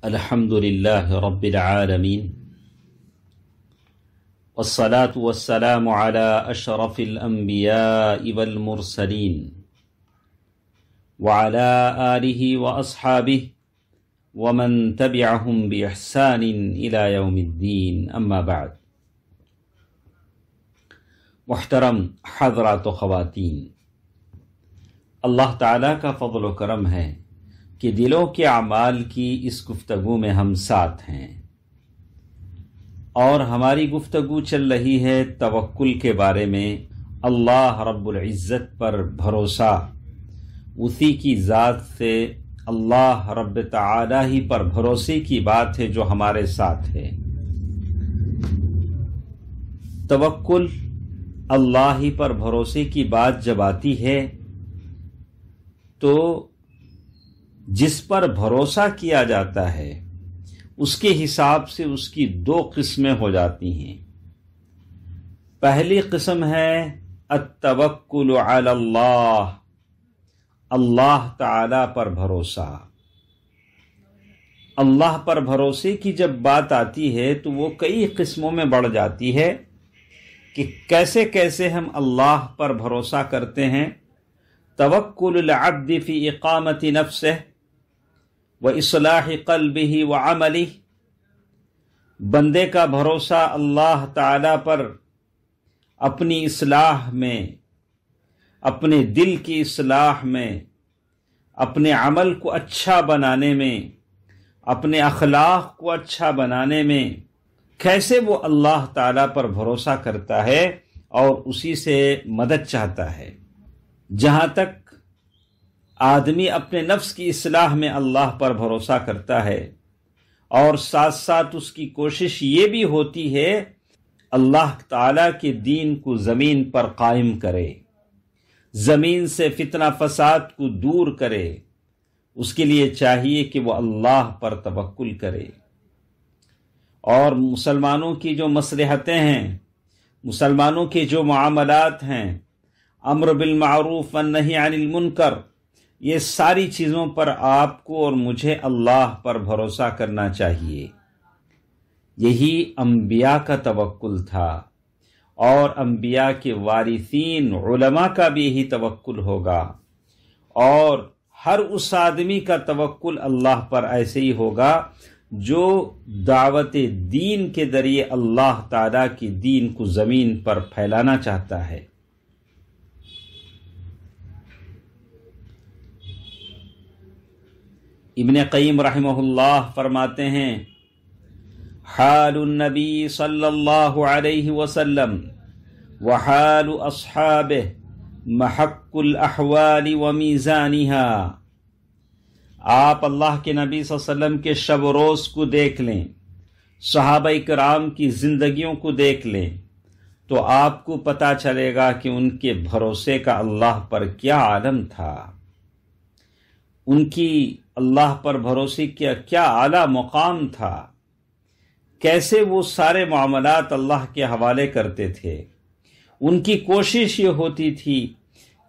الحمد لله رب العالمين والصلاة والسلام على أشرف الأنبياء والمرسلين وعلى آله وأصحابه ومن تبعهم بإحسان إلى يوم الدين أما بعد محترم حضرات خواتين الله تعالى كفضل کا فضل و کرم ہے कि दिलों के अमाल की इस गुफ्तगु में हम साथ हैं और हमारी गुफ्तगु चल रही है तवक्ल के बारे में अल्लाह रब्बुल इज़्ज़त पर भरोसा उसी की ज़ात से अल्लाह रब तआला ही पर भरोसे की बात है जो हमारे साथ है तवक्ल अल्लाह ही पर भरोसे की बात जब आती है तो जिस पर भरोसा किया जाता है उसके हिसाब से उसकी दो किस्में हो जाती हैं पहली किस्म है अतवक्ल अल्लाह अल्लाह ताला पर भरोसा अल्लाह पर भरोसे की जब बात आती है तो वो कई किस्मों में बढ़ जाती है कि कैसे कैसे हम अल्लाह पर भरोसा करते हैं तवक्ल फी इकामती नफ्स है व इसलाह कल भी व अमली बंदे का भरोसा अल्लाह ताला पर अपनी इसलाह में अपने दिल की इसलाह में अपने अमल को अच्छा बनाने में अपने अखलाक को अच्छा बनाने में कैसे वो अल्लाह ताला पर भरोसा करता है और उसी से मदद चाहता है जहाँ तक आदमी अपने नफ्स की असलाह में अल्लाह पर भरोसा करता है और साथ साथ उसकी कोशिश ये भी होती है अल्लाह ताला के दीन को ज़मीन पर कायम करे ज़मीन से फितना फसाद को दूर करे उसके लिए चाहिए कि वह अल्लाह पर तवक्ल करे और मुसलमानों की जो मसलहतें हैं मुसलमानों के जो मामलात हैं अम्र बिलमूफ़ नहीं अनिल मुनकर ये सारी चीज़ों पर आपको और मुझे अल्लाह पर भरोसा करना चाहिए यही अम्बिया का तवक्ल था और अम्बिया के वारिसन उलमा का भी यही तवक्ल होगा और हर उस आदमी का तवक्ल अल्लाह पर ऐसे ही होगा जो दावत दीन के ज़रिए अल्लाह ताला की दीन को ज़मीन पर फैलाना चाहता है इबन कईम रहमहुल्लाह फरमाते हैं हालनबी सल्लल्लाहु अलैहि वसल्लम व हाल असहाब व मीज़ानिहा आप अल्लाह के नबी वसल्लम के शब रोज़ को देख लें सहाब कराम की ज़िंदगियों को देख लें तो आपको पता चलेगा कि उनके भरोसे का अल्लाह पर क्या आलम था उनकी अल्लाह पर भरोसे किया क्या आला मुकाम था कैसे वो सारे मामलात अल्लाह के हवाले करते थे उनकी कोशिश ये होती थी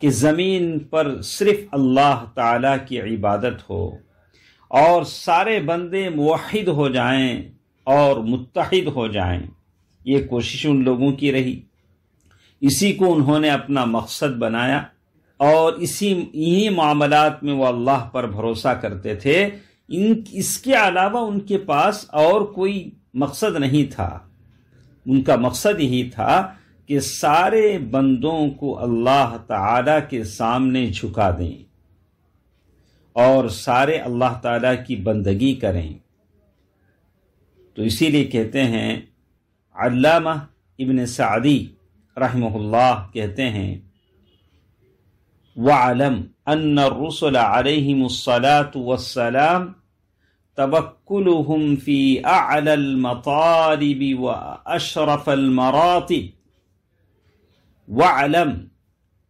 कि ज़मीन पर सिर्फ अल्लाह ताला की इबादत हो और सारे बंदे मुहिद हो जाएं और मुतहद हो जाएं ये कोशिश उन लोगों की रही इसी को उन्होंने अपना मकसद बनाया और इसी इन्हीं मामलात में वो अल्लाह पर भरोसा करते थे इन इसके अलावा उनके पास और कोई मकसद नहीं था उनका मकसद यही था कि सारे बंदों को अल्लाह ताला के सामने झुका दें और सारे अल्लाह ताला की बंदगी करें तो इसीलिए कहते हैं अल्लामा इबन सादी रहमहुल्लाह कहते हैं واعلم أن الرسل عليهم الصلاة والسلام توكلهم في أعلى المطالب وأشرف المراتب واعلم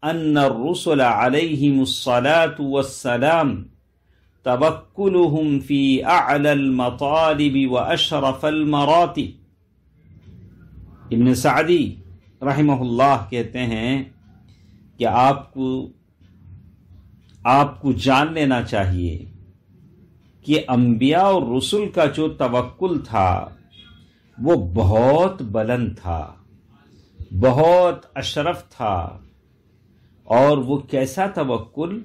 أن الرسل عليهم الصلاة والسلام توكلهم في أعلى المطالب وأشرف المراتب ابن سعدي رحمه الله کہتے ہیں کہ آپ کو आपको जान लेना चाहिए कि अंबिया और रसुल का जो तवक्ल था वो बहुत बलंद था बहुत अशरफ था और वो कैसा तवक्ल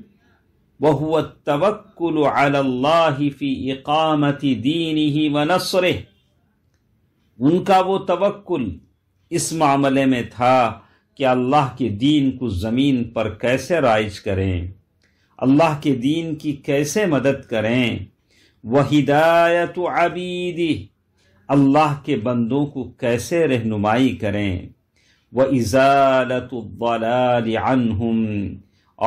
वह हुआ तवक्ल अल्लाफ़ी इकामती दीन ही व नसर उनका वो तवक्ल इस मामले में था कि अल्लाह के दीन को ज़मीन पर कैसे राइज करें अल्लाह के दीन की कैसे मदद करें व हिदायत आबीदी अल्लाह के बंदों को कैसे रहनुमाई करें व इजालत अनहुम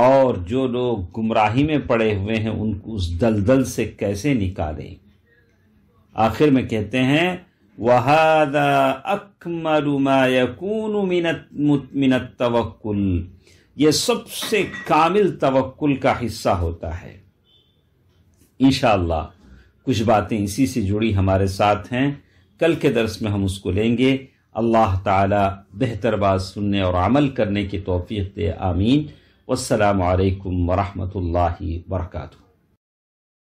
और जो लोग गुमराही में पड़े हुए हैं उनको उस दलदल से कैसे निकालें आखिर में कहते हैं वहादा अकमरुमा यकून मिनत मिनत तवक्ल यह सबसे कामिल तवक्कुल का हिस्सा होता है इन कुछ बातें इसी से जुड़ी हमारे साथ हैं कल के दर्स में हम उसको लेंगे अल्लाह ताला बेहतर बात सुनने और अमल करने की तोफ़ी दे आमीन वालकम वरहमल वर्का